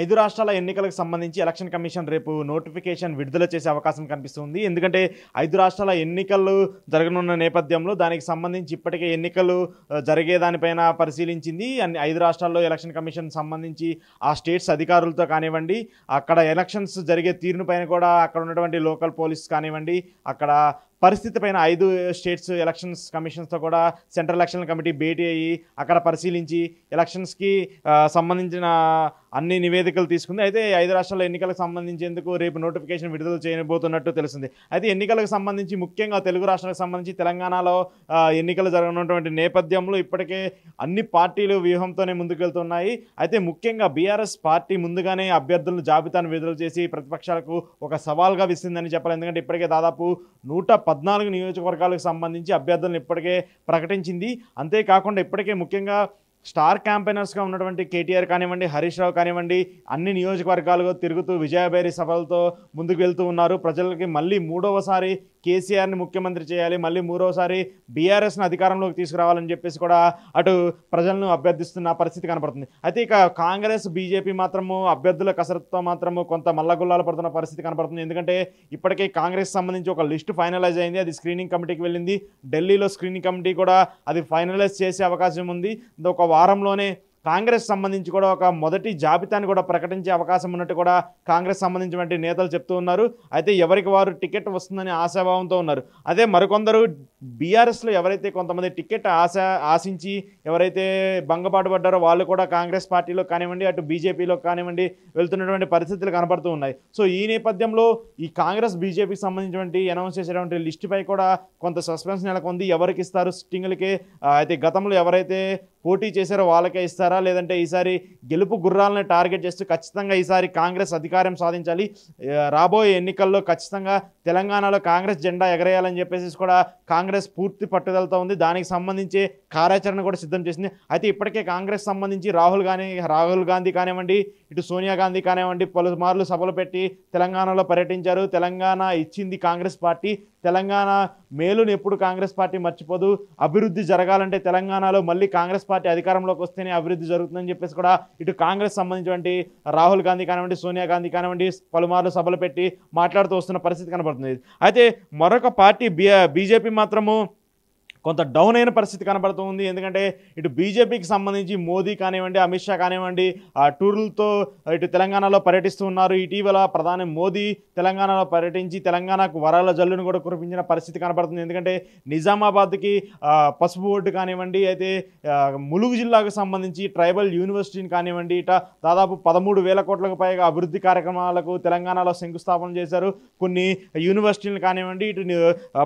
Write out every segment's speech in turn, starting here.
ఐదు రాష్ట్రాల ఎన్నికలకు సంబంధించి ఎలక్షన్ కమిషన్ రేపు నోటిఫికేషన్ విడుదల చేసే అవకాశం కనిపిస్తుంది ఎందుకంటే ఐదు రాష్ట్రాల ఎన్నికలు జరగనున్న నేపథ్యంలో దానికి సంబంధించి ఇప్పటికే ఎన్నికలు జరిగేదానిపైన పరిశీలించింది అన్ని ఐదు రాష్ట్రాల్లో ఎలక్షన్ కమిషన్ సంబంధించి ఆ స్టేట్స్ అధికారులతో కానివ్వండి అక్కడ ఎలక్షన్స్ జరిగే పైన కూడా అక్కడ ఉన్నటువంటి లోకల్ పోలీస్ కానివ్వండి అక్కడ పరిస్థితి పైన ఐదు స్టేట్స్ ఎలక్షన్స్ కమిషన్స్తో కూడా సెంట్రల్ ఎలక్షన్ కమిటీ భేటీ అయ్యి అక్కడ పరిశీలించి ఎలక్షన్స్కి సంబంధించిన అన్ని నివేదికలు తీసుకుంది అయితే ఐదు రాష్ట్రాల ఎన్నికలకు సంబంధించేందుకు రేపు నోటిఫికేషన్ విడుదల చేయబోతున్నట్టు తెలిసింది అయితే ఎన్నికలకు సంబంధించి ముఖ్యంగా తెలుగు రాష్ట్రాలకు సంబంధించి తెలంగాణలో ఎన్నికలు జరగనున్నటువంటి నేపథ్యంలో ఇప్పటికే అన్ని పార్టీలు వ్యూహంతోనే ముందుకెళ్తున్నాయి అయితే ముఖ్యంగా బీఆర్ఎస్ పార్టీ ముందుగానే అభ్యర్థులను జాబితాను విడుదల చేసి ప్రతిపక్షాలకు ఒక సవాల్గా విసిందని చెప్పాలి ఎందుకంటే ఇప్పటికే దాదాపు నూట నియోజకవర్గాలకు సంబంధించి అభ్యర్థులను ఇప్పటికే ప్రకటించింది అంతేకాకుండా ఇప్పటికే ముఖ్యంగా స్టార్ క్యాంపెయినర్స్గా ఉన్నటువంటి కేటీఆర్ కానివ్వండి హరీష్ రావు కానివ్వండి అన్ని నియోజకవర్గాలుగా తిరుగుతూ విజయభేరి సభలతో ముందుకు వెళ్తూ ఉన్నారు ప్రజలకి మళ్ళీ మూడవసారి కేసీఆర్ని ముఖ్యమంత్రి చేయాలి మళ్ళీ మూడవసారి బీఆర్ఎస్ని అధికారంలోకి తీసుకురావాలని చెప్పేసి కూడా అటు ప్రజలను అభ్యర్థిస్తున్న పరిస్థితి కనపడుతుంది అయితే ఇక కాంగ్రెస్ బీజేపీ మాత్రము అభ్యర్థుల కసరత్తో మాత్రము కొంత మల్లగుల్లాలు పడుతున్న పరిస్థితి కనపడుతుంది ఎందుకంటే ఇప్పటికే కాంగ్రెస్ సంబంధించి ఒక లిస్టు ఫైనలైజ్ అయింది అది స్క్రీనింగ్ కమిటీకి వెళ్ళింది ఢిల్లీలో స్క్రీనింగ్ కమిటీ కూడా అది ఫైనలైజ్ చేసే అవకాశం ఉంది ఒక వారంలోనే కాంగ్రెస్ సంబంధించి కూడా ఒక మొదటి జాబితాను కూడా ప్రకటించే అవకాశం ఉన్నట్టు కూడా కాంగ్రెస్ సంబంధించినటువంటి నేతలు చెప్తూ ఉన్నారు అయితే ఎవరికి వారు టికెట్ వస్తుందని ఆశాభావంతో ఉన్నారు అదే మరికొందరు బీఆర్ఎస్లో ఎవరైతే కొంతమంది టికెట్ ఆశ ఆశించి ఎవరైతే భంగపాటు పడ్డారో వాళ్ళు కూడా కాంగ్రెస్ పార్టీలో కానివ్వండి అటు బీజేపీలో కానివ్వండి వెళ్తున్నటువంటి పరిస్థితులు కనపడుతూ ఉన్నాయి సో ఈ నేపథ్యంలో ఈ కాంగ్రెస్ బీజేపీకి సంబంధించినటువంటి అనౌన్స్ చేసేటువంటి లిస్టుపై కూడా కొంత సస్పెన్స్ నెలకొంది ఎవరికి ఇస్తారు సిట్టింగ్లకే అయితే గతంలో ఎవరైతే పోటీ చేశారో వాళ్ళకే ఇస్తారా లేదంటే ఈసారి గెలుపు గుర్రాలను టార్గెట్ చేస్తూ ఖచ్చితంగా ఈసారి కాంగ్రెస్ అధికారం సాధించాలి రాబోయే ఎన్నికల్లో ఖచ్చితంగా తెలంగాణలో కాంగ్రెస్ జెండా ఎగరేయాలని చెప్పేసి కూడా కాంగ్రెస్ కాంగ్రెస్ పూర్తి పట్టుదలతో ఉంది దానికి సంబంధించి కార్యాచరణ కూడా సిద్ధం చేసింది అయితే ఇప్పటికే కాంగ్రెస్ సంబంధించి రాహుల్ గాంధీ రాహుల్ గాంధీ కానివ్వండి ఇటు సోనియా గాంధీ కానివ్వండి పలుమార్లు సభలు పెట్టి తెలంగాణలో పర్యటించారు తెలంగాణ ఇచ్చింది కాంగ్రెస్ పార్టీ తెలంగాణ మేలుని ఎప్పుడు కాంగ్రెస్ పార్టీ మర్చిపోదు అభివృద్ధి జరగాలంటే తెలంగాణలో మళ్ళీ కాంగ్రెస్ పార్టీ అధికారంలోకి వస్తేనే అభివృద్ధి జరుగుతుందని చెప్పేసి కూడా ఇటు కాంగ్రెస్ సంబంధించినటువంటి రాహుల్ గాంధీ కానివ్వండి సోనియా గాంధీ కానివ్వండి పలుమార్లు సభలు పెట్టి మాట్లాడుతూ వస్తున్న పరిస్థితి కనబడుతుంది అయితే మరొక పార్టీ బీజేపీ మాత్రం Guillermo. కొంత డౌన్ అయిన పరిస్థితి కనబడుతుంది ఎందుకంటే ఇటు బీజేపీకి సంబంధించి మోదీ కానివ్వండి అమిత్ షా కానివ్వండి ఆ టూర్లతో ఇటు తెలంగాణలో పర్యటిస్తూ ఉన్నారు ఇటీవల ప్రధాని మోదీ తెలంగాణలో పర్యటించి తెలంగాణకు వరాల జల్లును కూడా కురిపించిన పరిస్థితి కనబడుతుంది ఎందుకంటే నిజామాబాద్కి పసుపు బోర్డు కానివ్వండి అయితే ములుగు జిల్లాకు సంబంధించి ట్రైబల్ యూనివర్సిటీని కానివ్వండి ఇట దాదాపు పదమూడు వేల కోట్లకు పైగా అభివృద్ధి కార్యక్రమాలకు తెలంగాణలో శంకుస్థాపన చేశారు కొన్ని యూనివర్సిటీలు కానివ్వండి ఇటు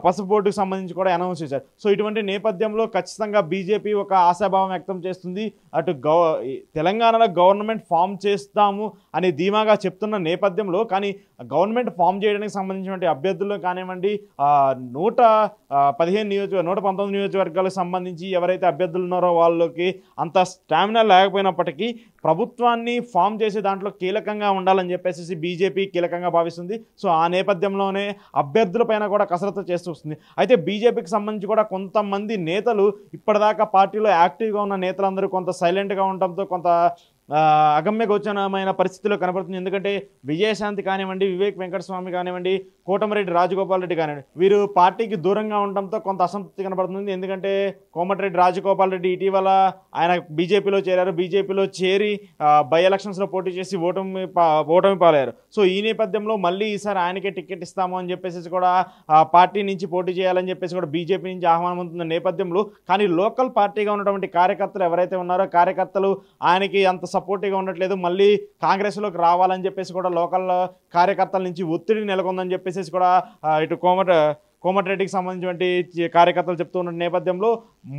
పసుపు బోర్డుకు సంబంధించి కూడా అనౌన్స్ చేశారు సో ఇటు ఇటువంటి నేపథ్యంలో ఖచ్చితంగా బీజేపీ ఒక ఆశాభావం వ్యక్తం చేస్తుంది అటు గవ తెలంగాణలో గవర్నమెంట్ ఫామ్ చేస్తాము అని ధీమాగా చెప్తున్న నేపథ్యంలో కానీ గవర్నమెంట్ ఫామ్ చేయడానికి సంబంధించినటువంటి అభ్యర్థులు కానివ్వండి నూట పదిహేను నియోజక నూట పంతొమ్మిది నియోజకవర్గాలకు సంబంధించి ఎవరైతే అభ్యర్థులు ఉన్నారో వాళ్ళకి అంత స్టామినా లేకపోయినప్పటికీ ప్రభుత్వాన్ని ఫామ్ చేసే దాంట్లో కీలకంగా ఉండాలని చెప్పేసి బీజేపీ కీలకంగా భావిస్తుంది సో ఆ నేపథ్యంలోనే అభ్యర్థులపైన కూడా కసరత్తు చేస్తూ వస్తుంది అయితే బీజేపీకి సంబంధించి కూడా కొంత కొంతమంది నేతలు ఇప్పటిదాకా పార్టీలో యాక్టివ్గా ఉన్న నేతలందరూ కొంత సైలెంట్గా ఉండటంతో కొంత అగమ్యగోచనమైన పరిస్థితిలో కనబడుతుంది ఎందుకంటే విజయశాంతి కానివ్వండి వివేక్ వెంకటస్వామి కానివ్వండి కోటమరెడ్డి రాజగోపాల్ రెడ్డి కానివ్వండి వీరు పార్టీకి దూరంగా ఉండడంతో కొంత అసంతృప్తి కనబడుతుంది ఎందుకంటే కోమటిరెడ్డి రాజగోపాల్ రెడ్డి ఇటీవల ఆయన బీజేపీలో చేరారు బీజేపీలో చేరి బై ఎలక్షన్స్లో పోటీ చేసి ఓటమి ఓటమి పాలయ్యారు సో ఈ నేపథ్యంలో మళ్ళీ ఈసారి ఆయనకే టికెట్ ఇస్తాము అని చెప్పేసి కూడా పార్టీ నుంచి పోటీ చేయాలని చెప్పేసి కూడా బీజేపీ నుంచి ఆహ్వానం అవుతున్న నేపథ్యంలో కానీ లోకల్ పార్టీగా ఉన్నటువంటి కార్యకర్తలు ఎవరైతే ఉన్నారో కార్యకర్తలు ఆయనకి అంత సపోర్టివ్గా ఉండట్లేదు మళ్ళీ కాంగ్రెస్లోకి రావాలని చెప్పేసి కూడా లోకల్ కార్యకర్తల నుంచి ఒత్తిడి నెలకొందని చెప్పేసి కూడా ఇటు కోమట కోమటిరెడ్డికి సంబంధించినటువంటి కార్యకర్తలు చెప్తూ ఉన్న నేపథ్యంలో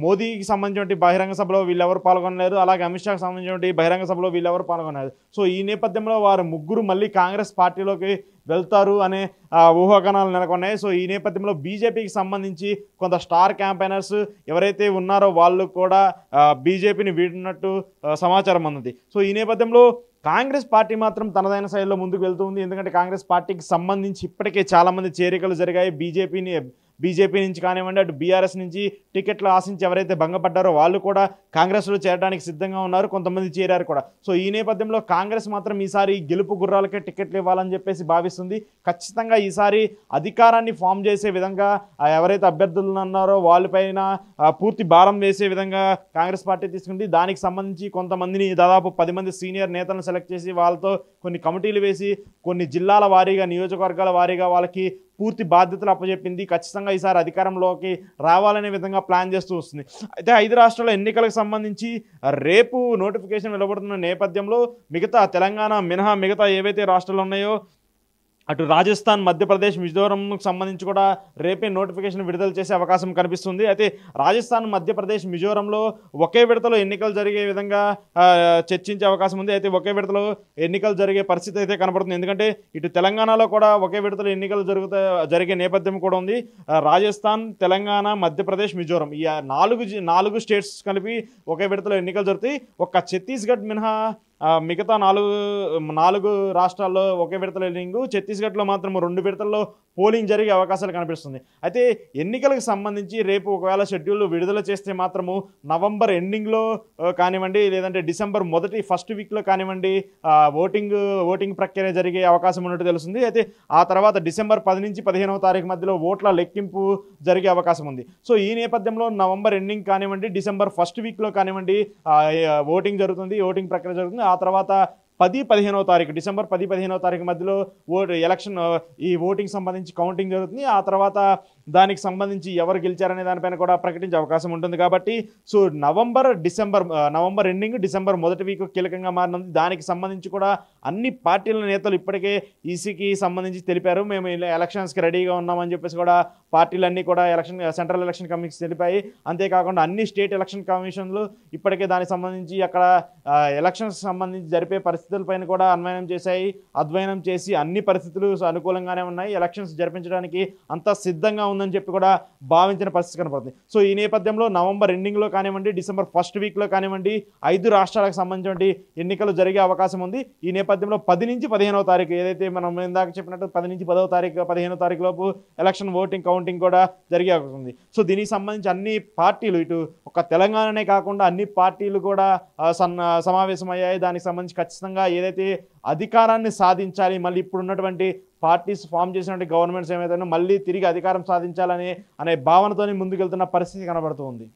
మోదీకి సంబంధించినటువంటి బహిరంగ సభలో వీళ్ళెవరు పాల్గొనలేరు అలాగే అమిత్ షాకి సంబంధించినటువంటి బహిరంగ సభలో వీళ్ళెవరు పాల్గొనలేరు సో ఈ నేపథ్యంలో వారు ముగ్గురు మళ్ళీ కాంగ్రెస్ పార్టీలోకి వెళ్తారు అనే ఊహాగానాలు నెలకొన్నాయి సో ఈ నేపథ్యంలో బీజేపీకి సంబంధించి కొంత స్టార్ క్యాంపెయినర్స్ ఎవరైతే ఉన్నారో వాళ్ళు కూడా బీజేపీని వీడినట్టు సమాచారం అందుంది సో ఈ నేపథ్యంలో కాంగ్రెస్ పార్టీ మాత్రం తనదైన శైలిలో ముందుకు వెళ్తుంది ఎందుకంటే కాంగ్రెస్ పార్టీకి సంబంధించి ఇప్పటికే చాలామంది చేరికలు జరిగాయి బీజేపీని బీజేపీ నుంచి కానివ్వండి అటు బీఆర్ఎస్ నుంచి టికెట్లు ఆశించి ఎవరైతే భంగపడ్డారో వాళ్ళు కూడా కాంగ్రెస్లో చేరడానికి సిద్ధంగా ఉన్నారు కొంతమంది చేరారు కూడా సో ఈ నేపథ్యంలో కాంగ్రెస్ మాత్రం ఈసారి గెలుపు గుర్రాలకే టికెట్లు ఇవ్వాలని చెప్పేసి భావిస్తుంది ఖచ్చితంగా ఈసారి అధికారాన్ని ఫామ్ చేసే విధంగా ఎవరైతే అభ్యర్థులను ఉన్నారో వాళ్ళపైన పూర్తి భారం వేసే విధంగా కాంగ్రెస్ పార్టీ తీసుకుంది దానికి సంబంధించి కొంతమందిని దాదాపు పది మంది సీనియర్ నేతలను సెలెక్ట్ చేసి వాళ్ళతో కొన్ని కమిటీలు వేసి కొన్ని జిల్లాల వారీగా నియోజకవర్గాల వారీగా వాళ్ళకి పూర్తి బాధ్యతలు అప్పచెప్పింది ఖచ్చితంగా ఈసారి అధికారంలోకి రావాలనే విధంగా ప్లాన్ చేస్తూ వస్తుంది అయితే ఐదు రాష్ట్రాల ఎన్నికలకు సంబంధించి రేపు నోటిఫికేషన్ వెలువడుతున్న నేపథ్యంలో మిగతా తెలంగాణ మినహా మిగతా ఏవైతే రాష్ట్రాలు ఉన్నాయో అటు రాజస్థాన్ మధ్యప్రదేశ్ మిజోరంకు సంబంధించి కూడా రేపే నోటిఫికేషన్ విడుదల చేసే అవకాశం కనిపిస్తుంది అయితే రాజస్థాన్ మధ్యప్రదేశ్ మిజోరంలో ఒకే విడతలో ఎన్నికలు జరిగే విధంగా చర్చించే అవకాశం ఉంది అయితే ఒకే విడతలో ఎన్నికలు జరిగే పరిస్థితి అయితే కనబడుతుంది ఎందుకంటే ఇటు తెలంగాణలో కూడా ఒకే విడతలో ఎన్నికలు జరుగుతా జరిగే నేపథ్యం కూడా ఉంది రాజస్థాన్ తెలంగాణ మధ్యప్రదేశ్ మిజోరం ఈ నాలుగు నాలుగు స్టేట్స్ కలిపి ఒకే విడతలో ఎన్నికలు జరుగుతాయి ఒక్క ఛత్తీస్గఢ్ మినహా మిగతా నాలుగు నాలుగు రాష్ట్రాల్లో ఒకే విడతలు ఇన్నింగ్ ఛత్తీస్గఢ్లో మాత్రం రెండు విడతల్లో పోలింగ్ జరిగే అవకాశాలు కనిపిస్తుంది అయితే ఎన్నికలకు సంబంధించి రేపు ఒకవేళ షెడ్యూల్ విడుదల చేస్తే మాత్రము నవంబర్ ఎండింగ్లో కానివ్వండి లేదంటే డిసెంబర్ మొదటి ఫస్ట్ వీక్లో కానివ్వండి ఓటింగ్ ఓటింగ్ ప్రక్రియ జరిగే అవకాశం ఉన్నట్టు తెలుస్తుంది అయితే ఆ తర్వాత డిసెంబర్ పది నుంచి పదిహేనవ తారీఖు మధ్యలో ఓట్ల లెక్కింపు జరిగే అవకాశం ఉంది సో ఈ నేపథ్యంలో నవంబర్ ఎండింగ్ కానివ్వండి డిసెంబర్ ఫస్ట్ వీక్లో కానివ్వండి ఓటింగ్ జరుగుతుంది ఓటింగ్ ప్రక్రియ జరుగుతుంది ఆ తర్వాత పది పదిహేనో తారీఖు డిసెంబర్ పది పదిహేనో తారీఖు మధ్యలో ఓ ఎలక్షన్ ఈ ఓటింగ్ సంబంధించి కౌంటింగ్ జరుగుతుంది ఆ తర్వాత దానికి సంబంధించి ఎవరు గెలిచారనే దానిపైన కూడా ప్రకటించే అవకాశం ఉంటుంది కాబట్టి so November December November ending December మొదటి వీక్ కీలకంగా మారినది దానికి సంబంధించి కూడా అన్ని పార్టీల నేతలు ఇప్పటికే ఈసీకి సంబంధించి తెలిపారు మేము ఎలక్షన్స్కి రెడీగా ఉన్నామని చెప్పేసి కూడా పార్టీలన్నీ కూడా ఎలక్షన్ సెంట్రల్ ఎలక్షన్ కమిషన్ తెలిపాయి అంతేకాకుండా అన్ని స్టేట్ ఎలక్షన్ కమిషన్లు ఇప్పటికే దానికి సంబంధించి అక్కడ ఎలక్షన్స్ సంబంధించి జరిపే పరిస్థితులపైన కూడా అన్వయనం చేశాయి అధ్వయనం చేసి అన్ని పరిస్థితులు అనుకూలంగానే ఉన్నాయి ఎలక్షన్స్ జరిపించడానికి అంతా సిద్ధంగా ఉందని చెప్పి కూడా భావించిన పరిస్థితి కనపడుతుంది సో ఈ నేపథ్యంలో నవంబర్ ఎండింగ్లో కానివ్వండి డిసెంబర్ ఫస్ట్ వీక్లో కానివ్వండి ఐదు రాష్ట్రాలకు సంబంధించిన ఎన్నికలు జరిగే అవకాశం ఉంది ఈ నేపథ్యంలో పది నుంచి పదిహేనవ తారీఖు ఏదైతే మనం ఇందాక చెప్పినట్టు పది నుంచి పదవ తారీఖు పదిహేనో తారీఖు లోపు ఎలక్షన్ ఓటింగ్ కౌంట్ కౌంటింగ్ కూడా జరిగే అవకాశం ఉంది సో దీనికి సంబంధించి అన్ని పార్టీలు ఇటు ఒక తెలంగాణనే కాకుండా అన్ని పార్టీలు కూడా సన్న సమావేశమయ్యాయి దానికి సంబంధించి ఖచ్చితంగా ఏదైతే అధికారాన్ని సాధించాలి మళ్ళీ ఇప్పుడు ఉన్నటువంటి పార్టీస్ ఫామ్ చేసినటువంటి గవర్నమెంట్స్ ఏమైతే మళ్ళీ తిరిగి అధికారం సాధించాలని అనే భావనతోనే ముందుకెళ్తున్న పరిస్థితి కనబడుతుంది